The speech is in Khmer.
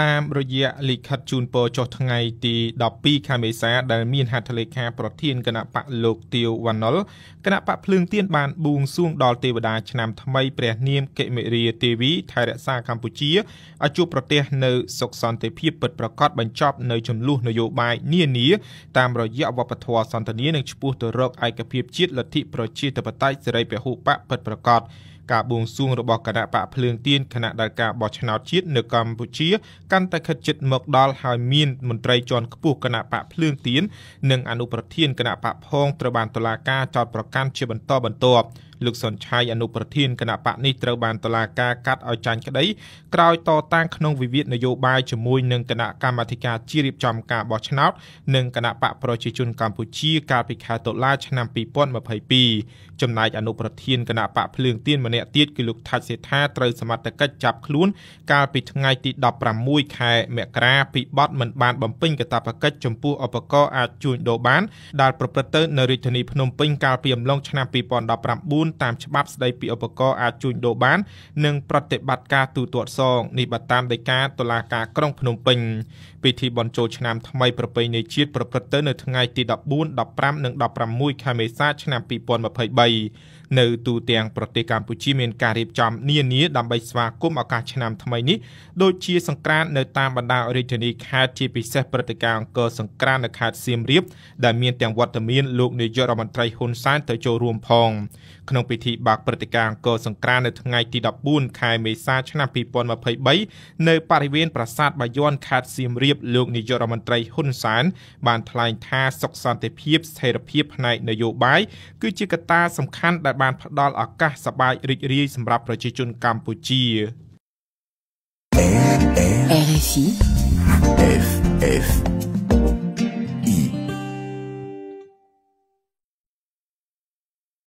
តាមរយៈលិខិតជូនពរចុះថ្ងៃទី12ខែមេសាដែលមានហត្ថលេខាប្រធានគណៈបកលោកទាវវណ្ណុលគណៈបកភ្លើងទៀនបានបួងសួងដល់ទេវតាឆ្នាំថ្មីព្រះនាមកិមិរាទេវីថែរក្សាកម្ពុជាឲ្យជួបប្រទេសនៅសុខសន្តិភាពពិតប្រាកដបញ្ចប់នៅចំនួននយោបាយនានាតាមរយៈវប្បធម៌សន្តិនិកនិងឈ្មោះទៅរកឯកភាពជាតិលទ្ធិប្រជាធិបតេយ្យសេរីពហុបកពិតប្រាកដការបួងសួងរបស់គណៈបកភ្លើងទៀនគណៈដែលការបោះឆ្នោតជាតិនៅកម្ពុជាកាន់តែខិតជិតមកដល់ហើយមានមន្ត្រីជាន់ខ្ពស់គណៈបកភ្លើងទៀននិងអនុប្រធានគណៈបកផងត្រូវបានតុលាការចោទប្រកាន់ជាបន្តបន្ទាប់។លោកសុនឆាយអនុប្រធានគណៈបកនេះត្រូវបានតុលាការកាត់ឲ្យចាញ់ក្តីក្រោយតតាំងក្នុងវិវាទនយោបាយជាមួយនឹងគណៈកម្មាធិការជារៀបចំការបោះឆ្នោតនិងគណៈបកប្រជាជនកម្ពុជាកាលពីខែតុលាឆ្នាំ2022ចំណែកអនុប្រធានគណៈបកភ្លើងទៀនម្នាក់ទៀតគឺលោកថាច់សេដ្ឋាត្រូវសមត្ថកិច្ចចាប់ខ្លួនកាលពីថ្ងៃទី16ខែមករាពីបទមិនបានបំពេញកាតព្វកិច្ចចំពោះឧបករណ៍អាចជួញដូរបានដែលប្រព្រឹត្តទៅនៅរាជធានីភ្នំពេញកាលពីអំឡុងឆ្នាំ2019នតាមច្បាប់ស្ដីពីឧបករណ៍អាចជួញដូរបាន និងប្រតិបត្តិការទូទាត់សងនេះបើតាមដីកាតុលាការក្រុងភ្នំពេញ ពិធីបុណ្យចូលឆ្នាំថ្មីប្រពៃណីជាតិប្រព្រឹត្តទៅនៅថ្ងៃទី14 15និង16ខែមេសា ឆ្នាំ2023នៅទូទាំងប្រទេសកម្ពុជាមានការរៀបចំនានាដើម្បីស្វាគមន៍ឱកាសឆ្នាំថ្មីនេះដូចជាសង្ក្រាន្តនៅតាមបណ្ដារាជធានីខេត្តជាពិសេសព្រឹត្តិការណ៍អង្គរសង្ក្រាន្តនៅខេត្តសៀមរាបដែលមានទាំងវត្តមានលោកនាយករដ្ឋមន្ត្រីហ៊ុនសែនទៅចូលរួមផងក្នុងក្នុងពិធីបើកព្រឹត្តិការណ៍អង្គរសង្គ្រាមនៅថ្ងៃទី14ខែមេសាឆ្នាំ2023នៅបរិវេណប្រាសាទបាយ័នខេត្តសៀមរាបលោកនាយករដ្ឋមន្ត្រីហ៊ុនសែនបានថ្លែងថាសុខសន្តិភាពស្ថិរភាពផ្នែកនយោបាយគឺជាកត្តាសំខាន់ដែលបានផ្ដល់ឱកាសសប្បាយរីករាយសម្រាប់ប្រជាជនកម្ពុជា RFI FF